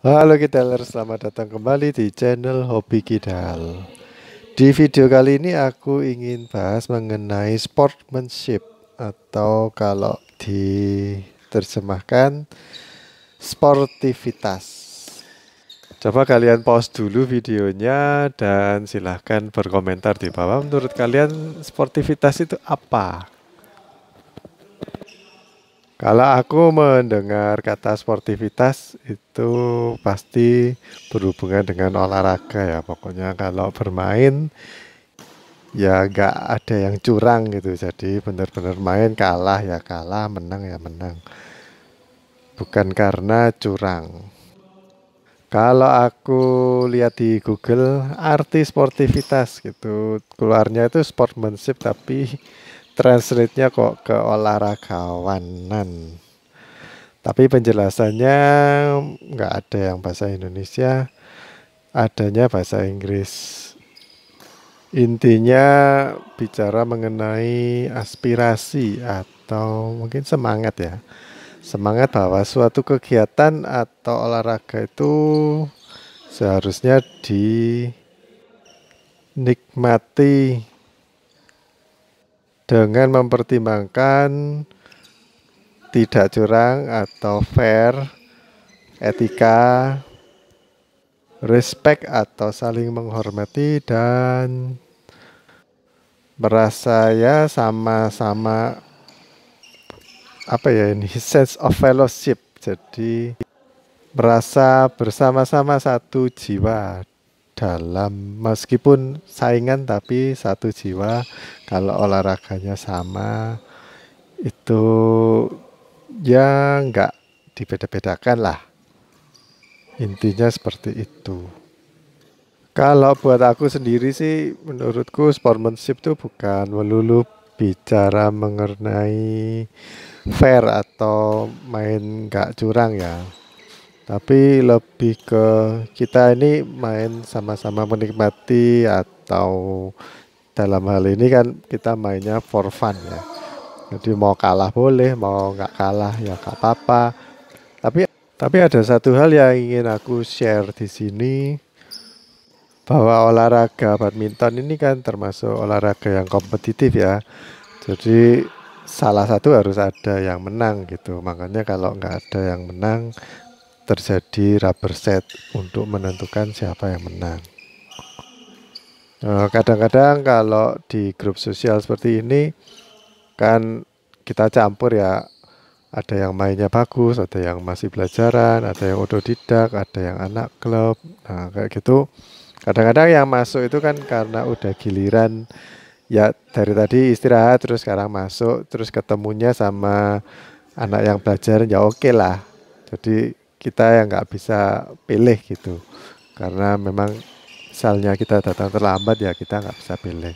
Halo Kidaler, selamat datang kembali di channel Hobi Kidal Di video kali ini aku ingin bahas mengenai sportsmanship Atau kalau diterjemahkan sportivitas Coba kalian pause dulu videonya dan silahkan berkomentar di bawah Menurut kalian sportivitas itu apa? Kalau aku mendengar kata sportivitas itu pasti berhubungan dengan olahraga ya. Pokoknya kalau bermain ya nggak ada yang curang gitu. Jadi benar-benar main kalah ya kalah, menang ya menang. Bukan karena curang. Kalau aku lihat di Google arti sportivitas gitu, keluarnya itu sportmanship tapi translate-nya kok ke olahragawanan. Tapi penjelasannya nggak ada yang bahasa Indonesia, adanya bahasa Inggris. Intinya bicara mengenai aspirasi atau mungkin semangat ya. Semangat bahwa suatu kegiatan atau olahraga itu seharusnya dinikmati dengan mempertimbangkan tidak curang atau fair, etika, respect atau saling menghormati dan merasa ya sama-sama apa ya ini sense of fellowship. Jadi merasa bersama-sama satu jiwa dalam meskipun saingan tapi satu jiwa kalau olahraganya sama itu ya nggak dibeda-bedakan lah intinya seperti itu kalau buat aku sendiri sih menurutku sportmanship itu bukan melulu bicara mengenai fair atau main nggak curang ya tapi lebih ke kita ini main sama-sama menikmati atau dalam hal ini kan kita mainnya for fun ya jadi mau kalah boleh mau nggak kalah ya nggak apa-apa tapi tapi ada satu hal yang ingin aku share di sini bahwa olahraga badminton ini kan termasuk olahraga yang kompetitif ya jadi salah satu harus ada yang menang gitu makanya kalau nggak ada yang menang terjadi rubber set untuk menentukan siapa yang menang. Eh, kadang-kadang kalau di grup sosial seperti ini kan kita campur ya ada yang mainnya bagus, ada yang masih belajaran, ada yang otodidak, ada yang anak klub. Nah, kayak gitu. Kadang-kadang yang masuk itu kan karena udah giliran ya dari tadi istirahat terus sekarang masuk terus ketemunya sama anak yang belajar ya oke okay lah. Jadi kita yang nggak bisa pilih gitu karena memang misalnya kita datang terlambat ya kita nggak bisa pilih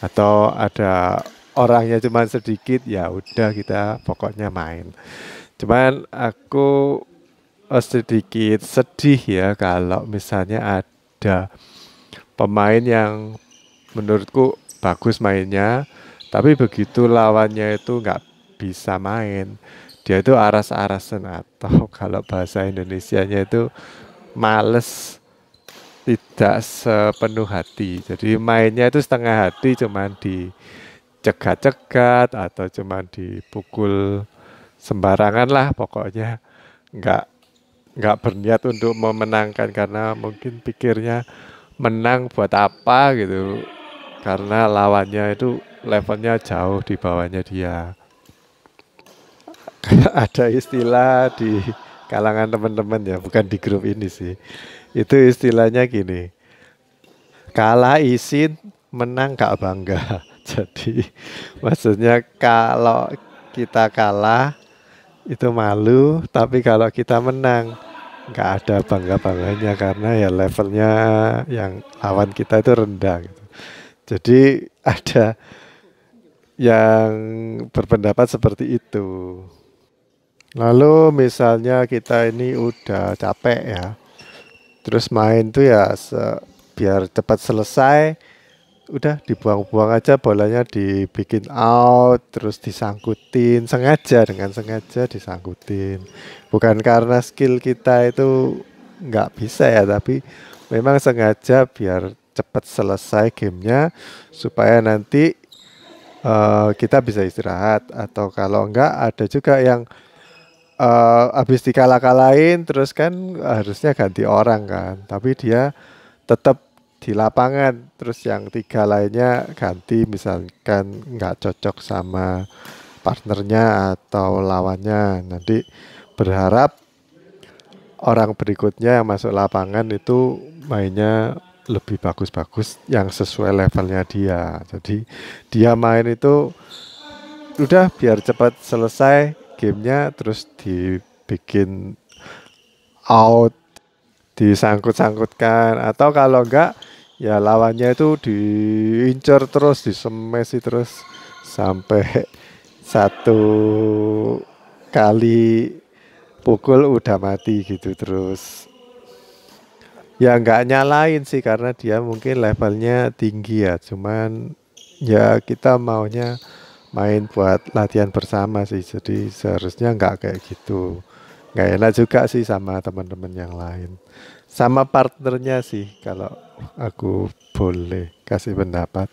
atau ada orangnya cuma sedikit ya udah kita pokoknya main cuman aku eh, sedikit sedih ya kalau misalnya ada pemain yang menurutku bagus mainnya tapi begitu lawannya itu nggak bisa main dia itu aras-arasan atau kalau bahasa Indonesianya itu males tidak sepenuh hati jadi mainnya itu setengah hati cuman dicegat-cegat atau cuman dipukul sembarangan lah pokoknya nggak nggak berniat untuk memenangkan karena mungkin pikirnya menang buat apa gitu karena lawannya itu levelnya jauh di bawahnya dia ada istilah di kalangan teman-teman ya, bukan di grup ini sih. Itu istilahnya gini. Kalah izin, menang gak bangga. Jadi maksudnya kalau kita kalah itu malu, tapi kalau kita menang nggak ada bangga bangganya karena ya levelnya yang lawan kita itu rendah. Gitu. Jadi ada yang berpendapat seperti itu. Lalu misalnya kita ini udah capek ya. Terus main tuh ya biar cepat selesai. Udah dibuang-buang aja bolanya dibikin out, terus disangkutin sengaja dengan sengaja disangkutin. Bukan karena skill kita itu nggak bisa ya, tapi memang sengaja biar cepat selesai gamenya supaya nanti uh, kita bisa istirahat atau kalau enggak ada juga yang uh, habis dikalah-kalahin terus kan harusnya ganti orang kan tapi dia tetap di lapangan terus yang tiga lainnya ganti misalkan nggak cocok sama partnernya atau lawannya nanti berharap orang berikutnya yang masuk lapangan itu mainnya lebih bagus-bagus yang sesuai levelnya dia jadi dia main itu udah biar cepat selesai gamenya terus dibikin out disangkut-sangkutkan atau kalau enggak ya lawannya itu diincer terus disemesi terus sampai satu kali pukul udah mati gitu terus ya nggak nyalain sih karena dia mungkin levelnya tinggi ya cuman ya kita maunya main buat latihan bersama sih. Jadi seharusnya nggak kayak gitu. Nggak enak juga sih sama teman-teman yang lain. Sama partnernya sih kalau aku boleh kasih pendapat.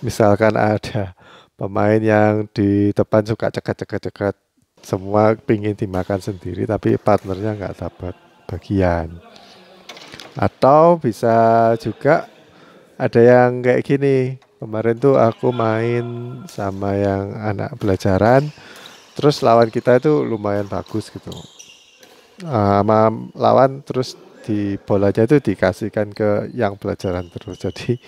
Misalkan ada pemain yang di depan suka cekat-cekat-cekat semua pingin dimakan sendiri tapi partnernya nggak dapat bagian atau bisa juga ada yang kayak gini kemarin tuh aku main sama yang anak pelajaran terus lawan kita itu lumayan bagus gitu uh, sama lawan terus di bolanya itu dikasihkan ke yang pelajaran terus jadi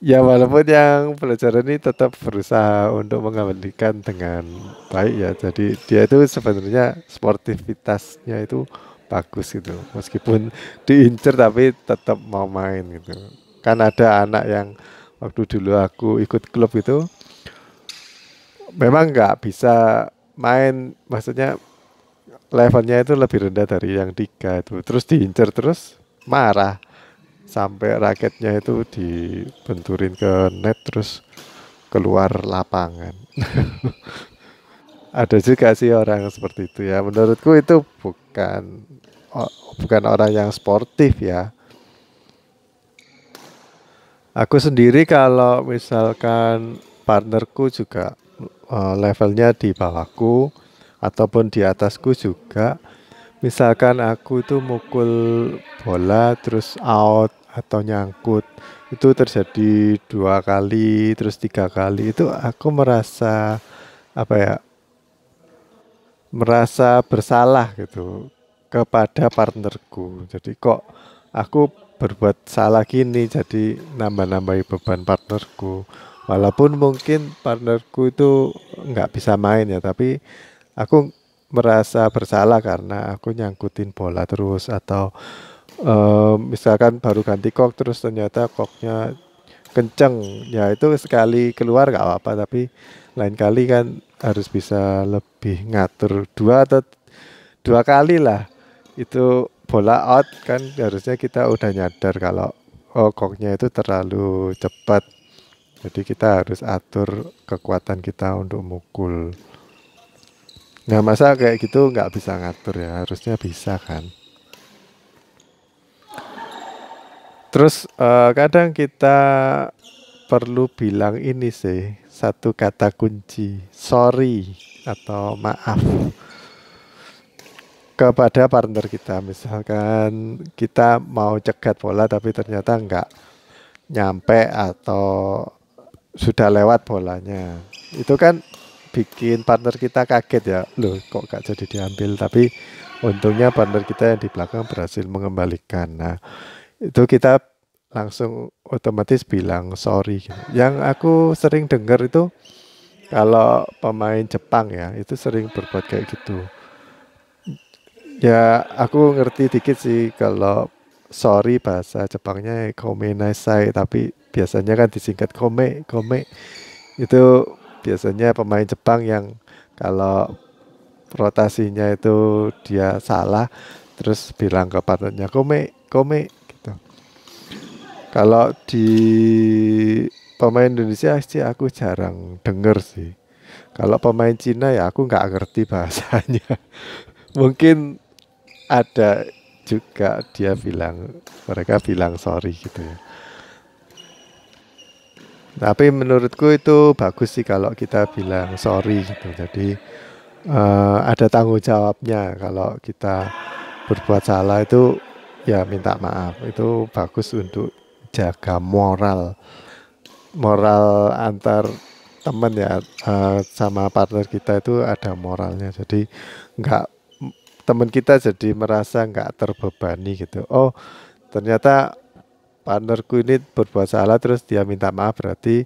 ya walaupun yang pelajaran ini tetap berusaha untuk mengembalikan dengan baik ya jadi dia itu sebenarnya sportivitasnya itu bagus gitu meskipun diincer tapi tetap mau main gitu kan ada anak yang waktu dulu aku ikut klub itu memang nggak bisa main maksudnya levelnya itu lebih rendah dari yang tiga itu terus diincer terus marah sampai raketnya itu dibenturin ke net terus keluar lapangan ada juga sih orang seperti itu ya menurutku itu bukan bukan orang yang sportif ya Aku sendiri kalau misalkan partnerku juga uh, levelnya di bawahku ataupun di atasku juga, misalkan aku itu mukul bola terus out atau nyangkut itu terjadi dua kali terus tiga kali itu aku merasa apa ya merasa bersalah gitu kepada partnerku jadi kok aku berbuat salah gini jadi nambah-nambahi beban partnerku walaupun mungkin partnerku itu nggak bisa main ya tapi aku merasa bersalah karena aku nyangkutin bola terus atau um, misalkan baru ganti kok terus ternyata koknya kenceng ya itu sekali keluar nggak apa-apa tapi lain kali kan harus bisa lebih ngatur dua atau dua kali lah itu bola out kan harusnya kita udah nyadar kalau oh koknya itu terlalu cepat jadi kita harus atur kekuatan kita untuk mukul nah masa kayak gitu nggak bisa ngatur ya harusnya bisa kan terus uh, kadang kita perlu bilang ini sih satu kata kunci sorry atau maaf kepada partner kita. Misalkan kita mau cegat bola tapi ternyata enggak nyampe atau sudah lewat bolanya. Itu kan bikin partner kita kaget ya. Loh, kok gak jadi diambil? Tapi untungnya partner kita yang di belakang berhasil mengembalikan. Nah, itu kita langsung otomatis bilang sorry. Yang aku sering dengar itu kalau pemain Jepang ya, itu sering berbuat kayak gitu Ya, aku ngerti dikit sih kalau sorry bahasa Jepangnya nasai, tapi biasanya kan disingkat kome, kome. Itu biasanya pemain Jepang yang kalau rotasinya itu dia salah, terus bilang ke partnernya kome, kome gitu. Kalau di pemain Indonesia sih aku jarang denger sih. Kalau pemain Cina ya aku nggak ngerti bahasanya. Mungkin ada juga dia bilang mereka bilang sorry gitu ya. Tapi menurutku itu bagus sih kalau kita bilang sorry gitu. Jadi uh, ada tanggung jawabnya kalau kita berbuat salah itu ya minta maaf itu bagus untuk jaga moral moral antar teman ya uh, sama partner kita itu ada moralnya jadi nggak teman kita jadi merasa nggak terbebani gitu. Oh, ternyata partnerku ini berbuat salah terus dia minta maaf berarti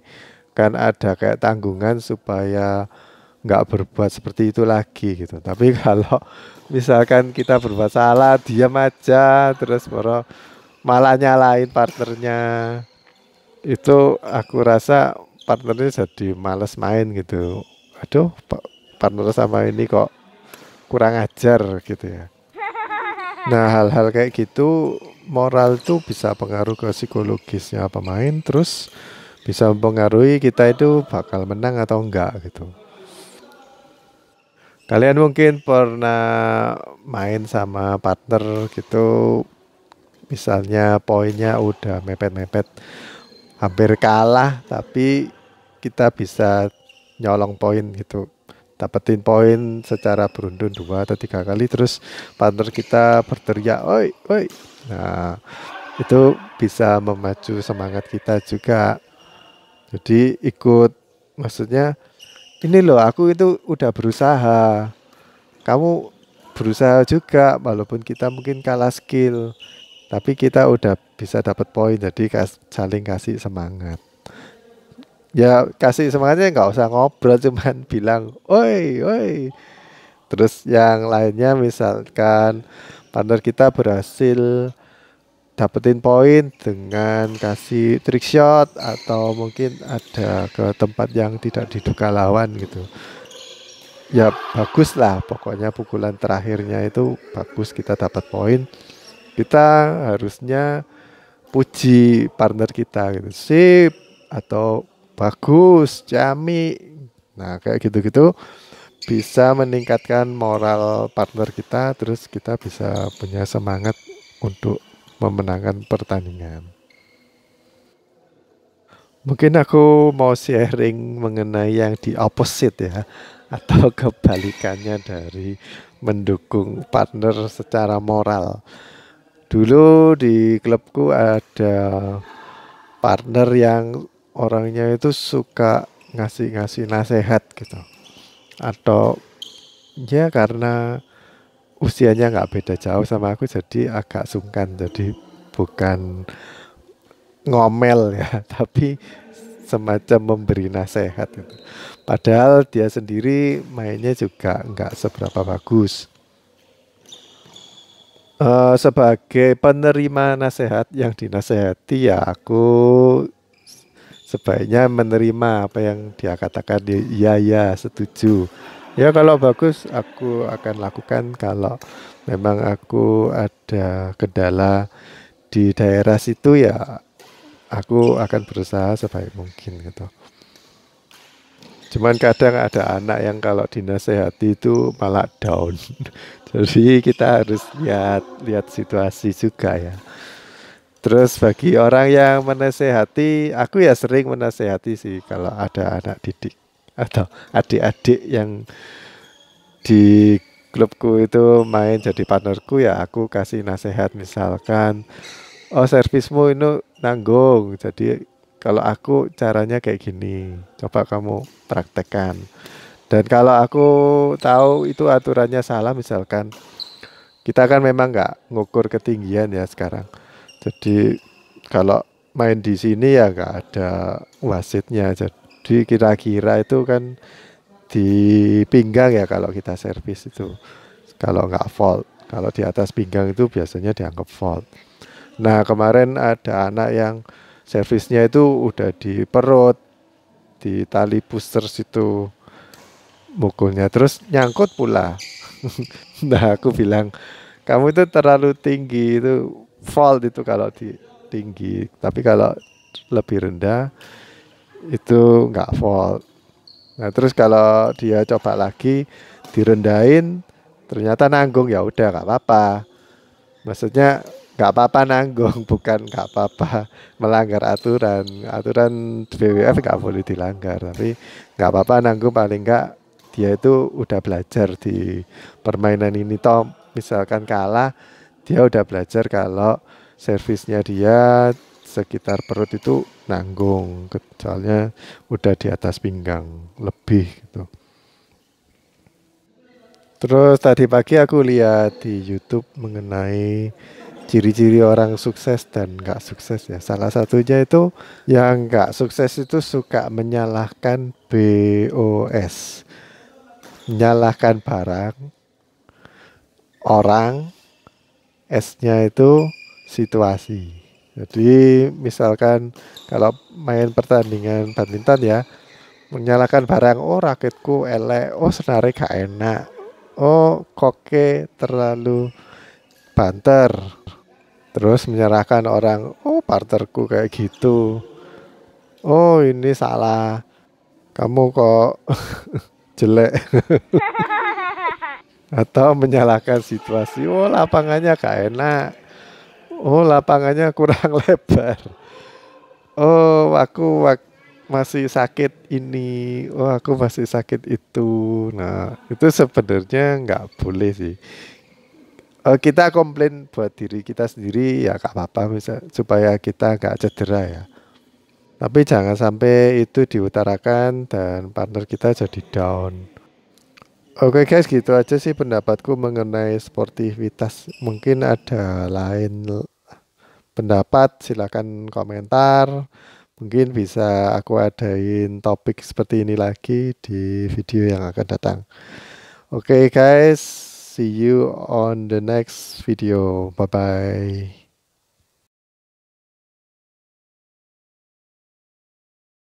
kan ada kayak tanggungan supaya nggak berbuat seperti itu lagi gitu. Tapi kalau misalkan kita berbuat salah, dia aja terus baru malah nyalain partnernya. Itu aku rasa partnernya jadi males main gitu. Aduh, partner sama ini kok kurang ajar gitu ya. Nah hal-hal kayak gitu moral tuh bisa pengaruh ke psikologisnya pemain terus bisa mempengaruhi kita itu bakal menang atau enggak gitu. Kalian mungkin pernah main sama partner gitu misalnya poinnya udah mepet-mepet hampir kalah tapi kita bisa nyolong poin gitu dapetin poin secara beruntun dua atau tiga kali terus partner kita berteriak oi oi nah itu bisa memacu semangat kita juga jadi ikut maksudnya ini loh aku itu udah berusaha kamu berusaha juga walaupun kita mungkin kalah skill tapi kita udah bisa dapat poin jadi saling kasih semangat ya kasih semangatnya nggak usah ngobrol cuman bilang oi oi terus yang lainnya misalkan partner kita berhasil dapetin poin dengan kasih trick shot atau mungkin ada ke tempat yang tidak diduga lawan gitu ya bagus lah pokoknya pukulan terakhirnya itu bagus kita dapat poin kita harusnya puji partner kita gitu sip atau bagus jami. nah kayak gitu-gitu bisa meningkatkan moral partner kita terus kita bisa punya semangat untuk memenangkan pertandingan mungkin aku mau sharing mengenai yang di opposite ya atau kebalikannya dari mendukung partner secara moral dulu di klubku ada partner yang orangnya itu suka ngasih-ngasih nasihat gitu atau ya karena usianya nggak beda jauh sama aku jadi agak sungkan jadi bukan ngomel ya tapi semacam memberi nasihat gitu. padahal dia sendiri mainnya juga nggak seberapa bagus uh, sebagai penerima nasihat yang dinasehati ya aku sebaiknya menerima apa yang dia katakan dia iya ya setuju ya kalau bagus aku akan lakukan kalau memang aku ada kendala di daerah situ ya aku akan berusaha sebaik mungkin gitu cuman kadang ada anak yang kalau dinasehati itu malah down jadi kita harus lihat lihat situasi juga ya Terus bagi orang yang menasehati, aku ya sering menasehati sih kalau ada anak didik atau adik-adik yang di klubku itu main jadi partnerku ya aku kasih nasihat misalkan oh servismu ini nanggung jadi kalau aku caranya kayak gini coba kamu praktekkan dan kalau aku tahu itu aturannya salah misalkan kita kan memang nggak ngukur ketinggian ya sekarang jadi kalau main di sini ya nggak ada wasitnya. Jadi kira-kira itu kan di pinggang ya kalau kita servis itu. Kalau nggak fault. Kalau di atas pinggang itu biasanya dianggap fault. Nah kemarin ada anak yang servisnya itu udah di perut, di tali booster situ mukulnya. Terus nyangkut pula. nah aku bilang kamu itu terlalu tinggi itu Fault itu kalau di tinggi tapi kalau lebih rendah itu nggak fault. nah terus kalau dia coba lagi direndahin ternyata nanggung ya udah nggak apa-apa maksudnya nggak apa-apa nanggung bukan nggak apa-apa melanggar aturan aturan WWF nggak boleh dilanggar tapi nggak apa-apa nanggung paling nggak dia itu udah belajar di permainan ini toh misalkan kalah dia udah belajar kalau servisnya dia sekitar perut itu nanggung, soalnya udah di atas pinggang lebih gitu. Terus tadi pagi aku lihat di YouTube mengenai ciri-ciri orang sukses dan nggak sukses ya. Salah satunya itu yang nggak sukses itu suka menyalahkan BOS, menyalahkan barang, orang, S-nya itu situasi. Jadi misalkan kalau main pertandingan badminton ya, menyalakan barang, oh raketku elek, oh senarai gak enak, oh koke terlalu banter. Terus menyerahkan orang, oh parterku kayak gitu, oh ini salah, kamu kok jelek. atau menyalahkan situasi. Oh lapangannya gak enak. Oh lapangannya kurang lebar. Oh aku wak masih sakit ini, oh aku masih sakit itu. Nah, itu sebenarnya nggak boleh sih. Uh, kita komplain buat diri kita sendiri ya gak apa-apa bisa supaya kita nggak cedera ya. Tapi jangan sampai itu diutarakan dan partner kita jadi down. Oke okay guys, gitu aja sih pendapatku mengenai sportivitas. Mungkin ada lain pendapat, silakan komentar. Mungkin bisa aku adain topik seperti ini lagi di video yang akan datang. Oke okay guys, see you on the next video. Bye bye.